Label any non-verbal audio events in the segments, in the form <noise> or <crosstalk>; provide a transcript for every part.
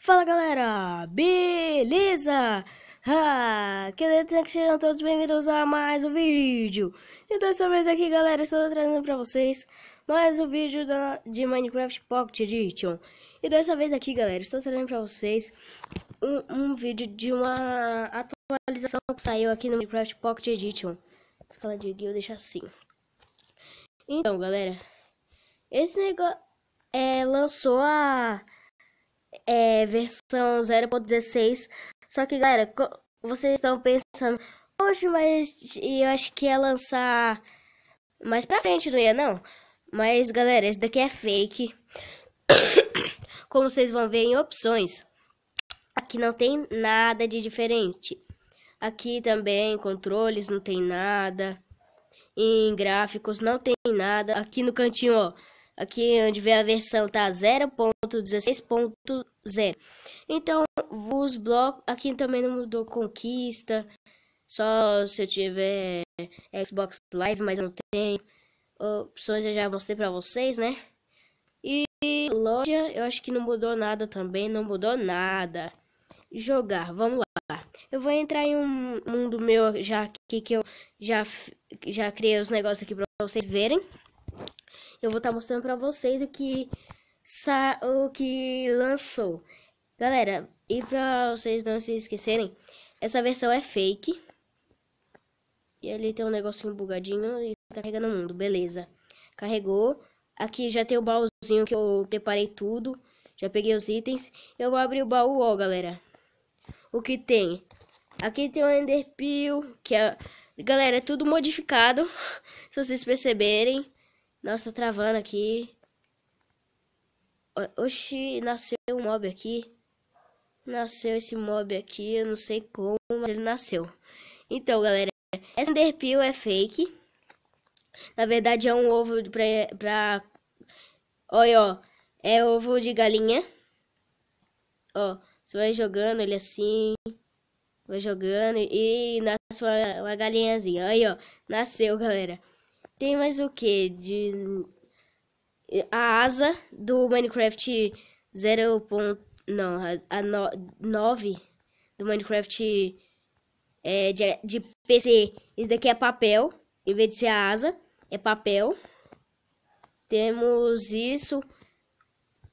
Fala galera, beleza? Ah, tem que sejam todos bem-vindos a mais um vídeo. E dessa vez aqui galera, estou trazendo para vocês mais um vídeo da, de Minecraft Pocket Edition. E dessa vez aqui galera, estou trazendo para vocês um, um vídeo de uma atualização que saiu aqui no Minecraft Pocket Edition. Escala de guia eu deixo assim. Então, galera, esse negócio é, lançou a é, versão 0.16. Só que, galera, vocês estão pensando, poxa, mas eu acho que ia lançar mais pra frente, não ia não? Mas, galera, esse daqui é fake. <coughs> Como vocês vão ver em opções, aqui não tem nada de diferente. Aqui também controles não tem nada. Em gráficos não tem nada. Aqui no cantinho, ó, aqui onde vê a versão tá 0.16.0. Então, os blocos aqui também não mudou conquista. Só se eu tiver Xbox Live, mas não tem. Opções eu já mostrei pra vocês, né? E loja, eu acho que não mudou nada também, não mudou nada. Jogar, vamos lá. Eu vou entrar em um mundo meu já aqui que eu já, já criei os negócios aqui pra vocês verem. Eu vou estar tá mostrando pra vocês o que, sa o que lançou. Galera, e pra vocês não se esquecerem, essa versão é fake. E ali tem um negocinho bugadinho e tá carrega no mundo, beleza. Carregou. Aqui já tem o baúzinho que eu preparei tudo. Já peguei os itens. Eu vou abrir o baú, ó, galera. O que tem? Aqui tem o Enderpeel, que é... Galera, é tudo modificado, <laughs> se vocês perceberem. Nossa, tá travando aqui. Oxi, nasceu um mob aqui. Nasceu esse mob aqui, eu não sei como, mas ele nasceu. Então, galera, essa Enderpeel é fake. Na verdade, é um ovo pra... pra... Olha, ó. É ovo de galinha. Ó, você vai jogando ele assim vai jogando e nasceu uma, uma galinhazinha. Aí, ó, nasceu, galera. Tem mais o que? De... A asa do Minecraft 0. Não, a 9 do Minecraft é, de, de PC. Isso daqui é papel. Em vez de ser a asa, é papel. Temos isso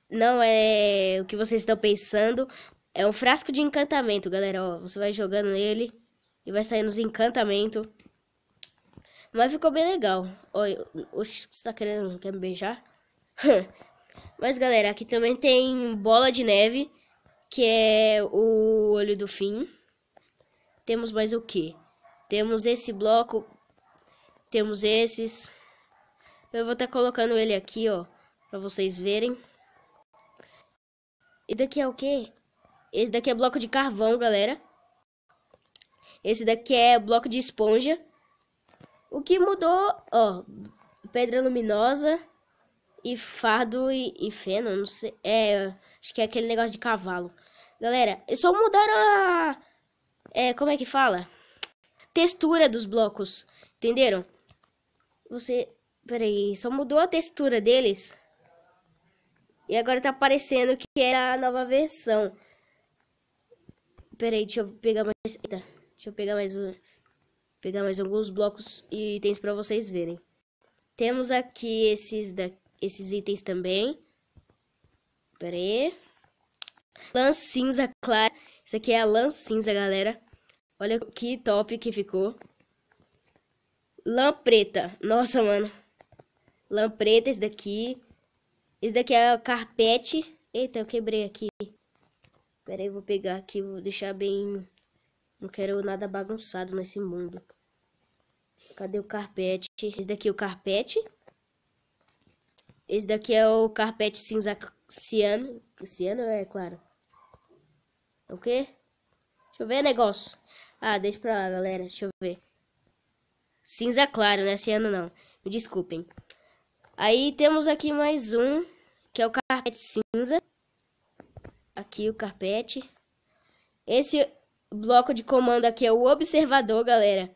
não é o que vocês estão pensando, é um frasco de encantamento, galera. Ó, você vai jogando nele e vai saindo os encantamentos. Mas ficou bem legal. Olha, oxe, você tá querendo quer me beijar? <laughs> Mas galera, aqui também tem bola de neve, que é o olho do fim. Temos mais o que? Temos esse bloco, temos esses. Eu vou estar tá colocando ele aqui, ó, para vocês verem. E daqui é o que? Esse daqui é bloco de carvão, galera. Esse daqui é bloco de esponja. O que mudou, ó, pedra luminosa e fardo e, e feno, não sei, é, acho que é aquele negócio de cavalo. Galera, só mudaram a, é, como é que fala? Textura dos blocos, entenderam? Você, peraí, só mudou a textura deles. E agora tá aparecendo que é a nova versão. Peraí, deixa eu pegar mais. Eita, deixa eu pegar mais um. Pegar mais alguns blocos e itens para vocês verem. Temos aqui esses, da, esses itens também. Pera aí. Lã cinza clara. Isso aqui é a lã cinza, galera. Olha que top que ficou. Lã preta. Nossa, mano. Lã preta, esse daqui. Esse daqui é o carpete. Eita, eu quebrei aqui. Pera aí, vou pegar aqui, vou deixar bem... Não quero nada bagunçado nesse mundo. Cadê o carpete? Esse daqui é o carpete. Esse daqui é o carpete cinza ciano. Ciano, é claro. É o quê? Deixa eu ver negócio. Ah, deixa pra lá, galera. Deixa eu ver. Cinza claro, né? Ciano não. Me desculpem. Aí temos aqui mais um, que é o carpete cinza aqui o carpete. Esse bloco de comando aqui é o observador, galera.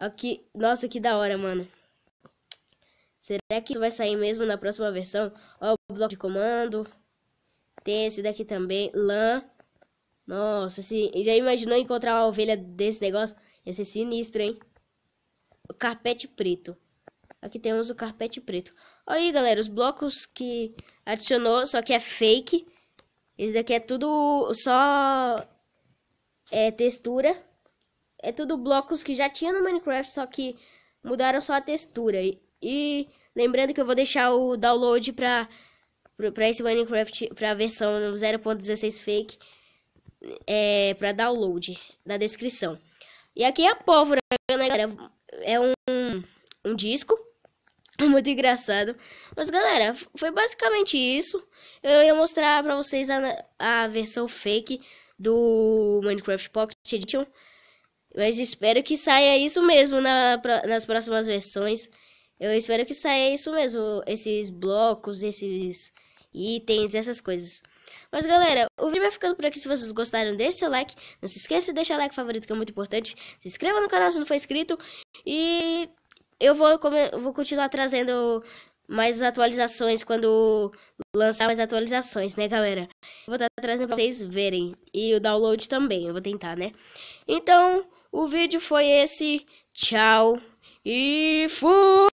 Aqui, nossa, que da hora, mano. Será que isso vai sair mesmo na próxima versão? Ó, o bloco de comando. Tem esse daqui também, lã. Nossa, se já imaginou encontrar uma ovelha desse negócio? Ia ser sinistro, hein? O carpete preto. Aqui temos o carpete preto. Olha aí, galera, os blocos que adicionou, só que é fake. Esse daqui é tudo só é, textura. É tudo blocos que já tinha no Minecraft, só que mudaram só a textura. E, e lembrando que eu vou deixar o download para para esse Minecraft, para a versão 0.16 fake, é, para download, na descrição. E aqui é a pólvora, né, galera? É um, um disco <coughs> muito engraçado. Mas galera, foi basicamente isso. Eu ia mostrar pra vocês a, a versão fake do Minecraft Pocket Edition. Mas espero que saia isso mesmo na, nas próximas versões. Eu espero que saia isso mesmo, esses blocos, esses itens, essas coisas. Mas galera, o vídeo vai ficando por aqui. Se vocês gostaram, deixe seu like. Não se esqueça de deixar like favorito, que é muito importante. Se inscreva no canal se não for inscrito. E eu vou, vou continuar trazendo mais atualizações quando lançar mais atualizações, né, galera? Vou estar trazendo pra vocês verem. E o download também, eu vou tentar, né? Então, o vídeo foi esse. Tchau. E fui!